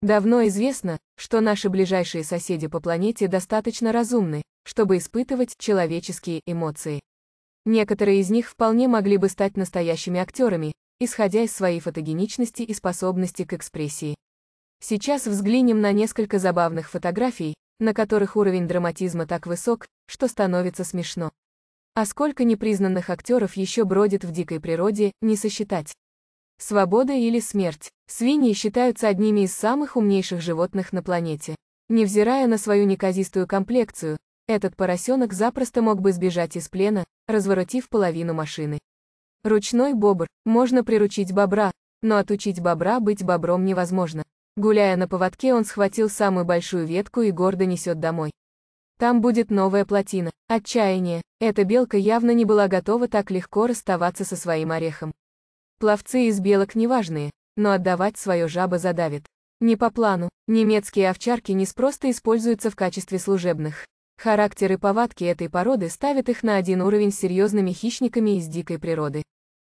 Давно известно, что наши ближайшие соседи по планете достаточно разумны, чтобы испытывать человеческие эмоции. Некоторые из них вполне могли бы стать настоящими актерами, исходя из своей фотогеничности и способности к экспрессии. Сейчас взглянем на несколько забавных фотографий, на которых уровень драматизма так высок, что становится смешно. А сколько непризнанных актеров еще бродит в дикой природе, не сосчитать. Свобода или смерть. Свиньи считаются одними из самых умнейших животных на планете. Невзирая на свою неказистую комплекцию, этот поросенок запросто мог бы сбежать из плена, разворотив половину машины. Ручной бобр. Можно приручить бобра, но отучить бобра быть бобром невозможно. Гуляя на поводке, он схватил самую большую ветку и гордо несет домой. Там будет новая плотина. Отчаяние. Эта белка явно не была готова так легко расставаться со своим орехом. Пловцы из белок неважные, но отдавать свое жаба задавит. Не по плану, немецкие овчарки неспросто используются в качестве служебных. Характер и повадки этой породы ставят их на один уровень с серьезными хищниками из дикой природы.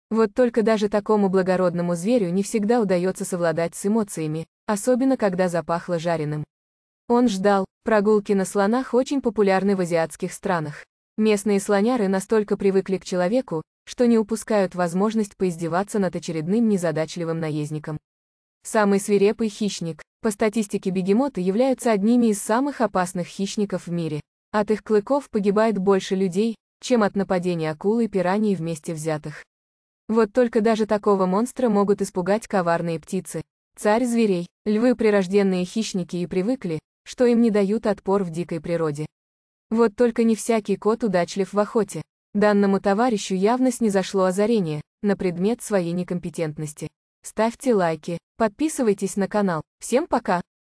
Вот только даже такому благородному зверю не всегда удается совладать с эмоциями, особенно когда запахло жареным. Он ждал, прогулки на слонах очень популярны в азиатских странах. Местные слоняры настолько привыкли к человеку, что не упускают возможность поиздеваться над очередным незадачливым наездником. Самый свирепый хищник. По статистике бегемоты являются одними из самых опасных хищников в мире. От их клыков погибает больше людей, чем от нападения акулы и пираний вместе взятых. Вот только даже такого монстра могут испугать коварные птицы. Царь зверей. Львы прирожденные хищники и привыкли, что им не дают отпор в дикой природе. Вот только не всякий кот удачлив в охоте. Данному товарищу явно снизошло озарение на предмет своей некомпетентности. Ставьте лайки, подписывайтесь на канал. Всем пока!